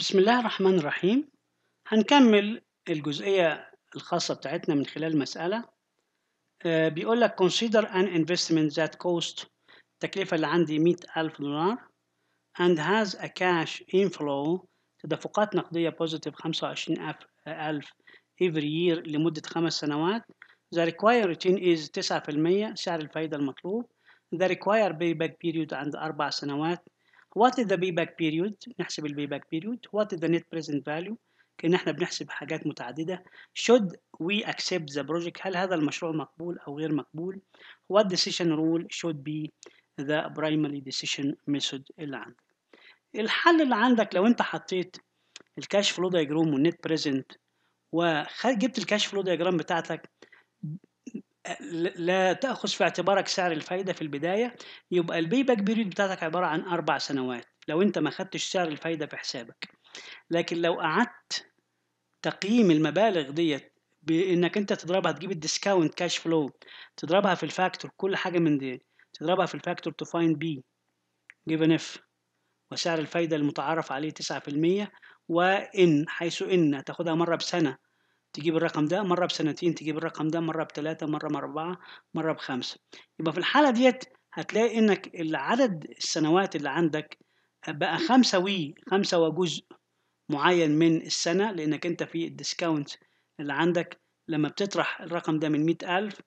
بسم الله الرحمن الرحيم هنكمل الجزئية الخاصة بتاعتنا من خلال مسألة آه، بيقول لك consider an investment that cost التكلفة اللي عندي 100000 دولار and has a cash inflow تدفقات نقدية positive 25000 every year لمدة خمس سنوات the required return is 9% سعر الفايدة المطلوب the required payback period عند أربع سنوات What is the payback period نحسب payback period What is the net present value كأن احنا بنحسب حاجات متعددة should we accept the project هل هذا المشروع مقبول أو غير مقبول what decision rule should be the primary decision method اللي عندك الحل اللي عندك لو انت حطيت الكاش فلو دايجرام والنت بريزنت وجبت الكاش فلو دايجرام بتاعتك لا تاخذ في اعتبارك سعر الفايده في البدايه يبقى البي باك بيريود بتاعتك عباره عن اربع سنوات لو انت ما خدتش سعر الفايده في حسابك لكن لو قعدت تقييم المبالغ ديت بانك انت تضربها تجيب الديسكاونت كاش فلو تضربها في الفاكتور كل حاجه من دي تضربها في الفاكتور تو فايند بي جيفن اف وسعر الفايده المتعارف عليه 9% وان حيث ان تاخدها مره بسنه تجيب الرقم ده مرة بسنتين تجيب الرقم ده مرة بتلاتة مرة بأربعة مرة بخمسة يبقى في الحالة ديت هتلاقي إنك العدد السنوات اللي عندك بقى خمسة وي خمسة وجزء معين من السنة لأنك أنت في الديسكاونت اللي عندك لما بتطرح الرقم ده من مئة ألف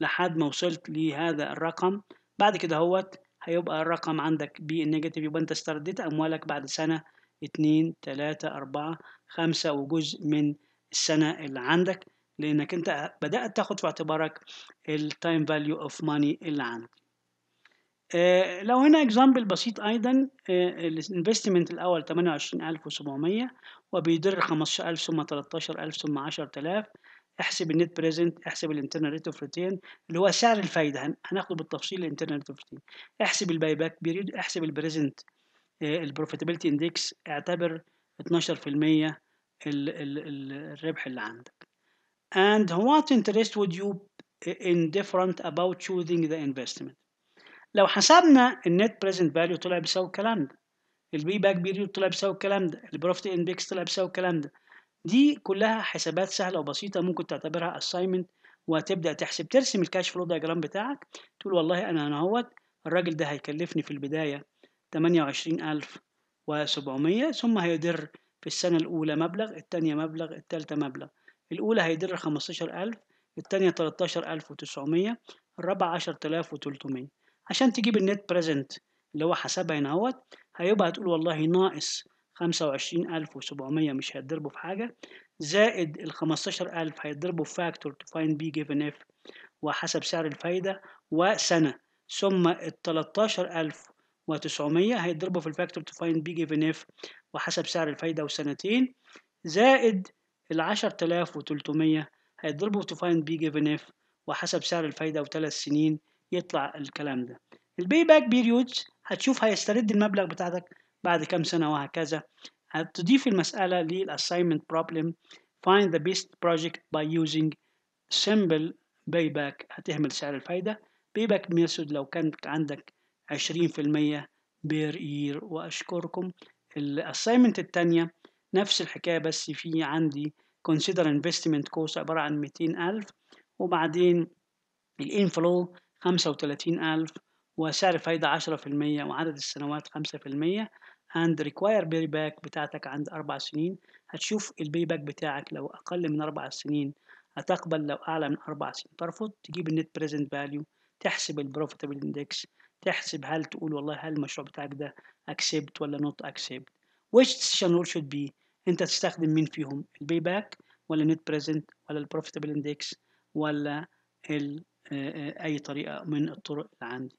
لحد ما وصلت لهذا الرقم بعد كده هوت هيبقى الرقم عندك بي النيجاتيف يبقى أنت استرديت أموالك بعد سنة اتنين تلاتة أربعة خمسة وجزء من السنه اللي عندك لانك انت بدات تاخد في اعتبارك التايم فاليو اوف ماني اللي عندك آه، لو هنا اكزامبل بسيط ايضا آه، الانفستمنت الاول 28700 وبيدر 15000 ثم 13000 ثم 10000 احسب النت بريزنت احسب الانترنال ريت اوف ريتيرن اللي هو سعر الفايده هناخده بالتفصيل الانترنال ريت اوف ريتيرن احسب الباي باك بيريد احسب البريزنت البروفيتابيلتي اندكس اعتبر 12% ال ال ال الربح اللي عندك and what interest would you indifferent about choosing the investment لو حسبنا النت بريزنت فاليو طلع بيساوي الكلام ده البي باك بيريود طلع بيساوي الكلام ده البروفيت اندكس طلع بيساوي الكلام ده دي كلها حسابات سهله وبسيطه ممكن تعتبرها assignment وهتبدا تحسب ترسم الكاش فلو دياجرام بتاعك تقول والله انا انا اهوت الراجل ده هيكلفني في البدايه 28700 ثم هيدر في السنة الأولى مبلغ التانية مبلغ التالتة مبلغ الأولى هيدر خمستاشر ألف التانية تلتاشر ألف وتسعمية الرابعة عشرة آلاف وتلتمية عشان تجيب النت بريزنت اللي هو حسابها هنا اهوت هيبقى هتقول والله ناقص خمسة وعشرين ألف وسبعمية مش هيتضربوا في حاجة زائد الخمستاشر ألف هيتضربوا في فاكتور تو فاين بي جيفن اف وحسب سعر الفايدة وسنة ثم التلتاشر ألف وتسعمية هيتضربوا في الفاكتور تو فاين بي جيفن اف وحسب سعر الفايدة وسنتين زائد العشر تلاف وتلتمية تو فايند بي جيفن اف وحسب سعر الفايدة وثلاث سنين يطلع الكلام ده البي باك بيريودز هتشوف هيسترد المبلغ بتاعتك بعد كام سنة وهكذا هتضيف المسألة للأسايمنت بروبلم find the best project by using simple payback هتهمل سعر الفايدة payback method لو كان عندك 20% بير year وأشكركم الاسايمنت التانية نفس الحكاية بس في عندي consider investment cost عبارة عن 200000 وبعدين الانفلو 35000 وسعر فايدة 10% وعدد السنوات 5% and require باي باك بتاعتك عند أربع سنين هتشوف الباي باك بتاعك لو أقل من أربع سنين هتقبل لو أعلى من أربع سنين ترفض تجيب النت بريزنت فاليو تحسب البروفيتابل اندكس تحسب هل تقول والله هل المشروع بتاعك ده اكسبت ولا نوت اكسبت ويش decision شود بي انت تستخدم مين فيهم البي باك ولا net present ولا البروفيتابل اندكس ولا آه، آه، اي طريقه من الطرق اللي عندي